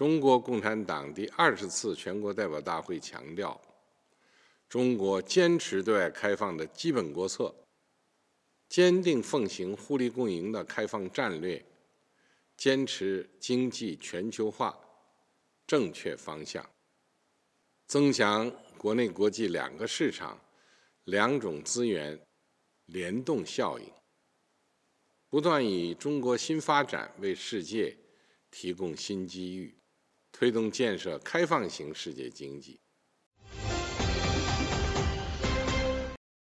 中国共产党第二十次全国代表大会强调，中国坚持对外开放的基本国策，坚定奉行互利共赢的开放战略，坚持经济全球化正确方向，增强国内国际两个市场、两种资源联动效应，不断以中国新发展为世界提供新机遇。推动建设开放型世界经济。